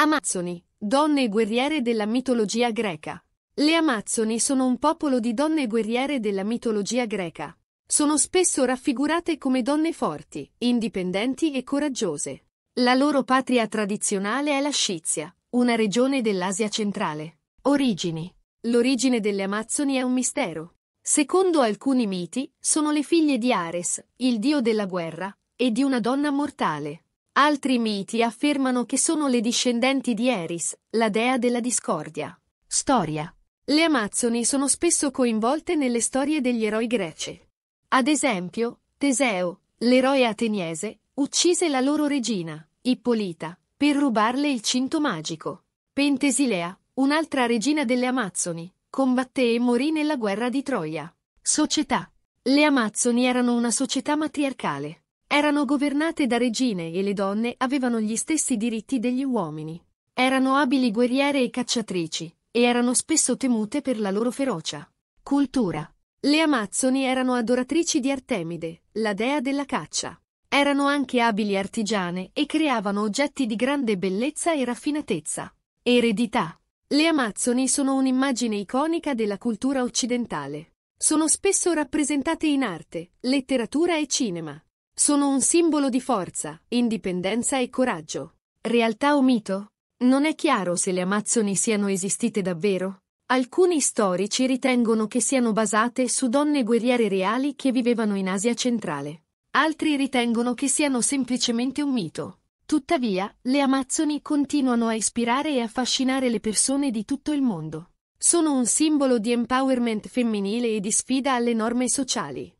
Amazzoni, donne guerriere della mitologia greca. Le Amazzoni sono un popolo di donne guerriere della mitologia greca. Sono spesso raffigurate come donne forti, indipendenti e coraggiose. La loro patria tradizionale è la Scizia, una regione dell'Asia centrale. Origini. L'origine delle Amazzoni è un mistero. Secondo alcuni miti, sono le figlie di Ares, il dio della guerra, e di una donna mortale. Altri miti affermano che sono le discendenti di Eris, la dea della discordia. Storia. Le amazzoni sono spesso coinvolte nelle storie degli eroi greci. Ad esempio, Teseo, l'eroe ateniese, uccise la loro regina, Ippolita, per rubarle il cinto magico. Pentesilea, un'altra regina delle Amazzoni, combatté e morì nella guerra di Troia. Società. Le Amazzoni erano una società matriarcale. Erano governate da regine e le donne avevano gli stessi diritti degli uomini. Erano abili guerriere e cacciatrici, e erano spesso temute per la loro ferocia. Cultura. Le Amazzoni erano adoratrici di Artemide, la dea della caccia. Erano anche abili artigiane e creavano oggetti di grande bellezza e raffinatezza. Eredità. Le Amazzoni sono un'immagine iconica della cultura occidentale. Sono spesso rappresentate in arte, letteratura e cinema, sono un simbolo di forza, indipendenza e coraggio. Realtà o mito? Non è chiaro se le Amazzoni siano esistite davvero. Alcuni storici ritengono che siano basate su donne guerriere reali che vivevano in Asia centrale. Altri ritengono che siano semplicemente un mito. Tuttavia, le Amazzoni continuano a ispirare e affascinare le persone di tutto il mondo. Sono un simbolo di empowerment femminile e di sfida alle norme sociali.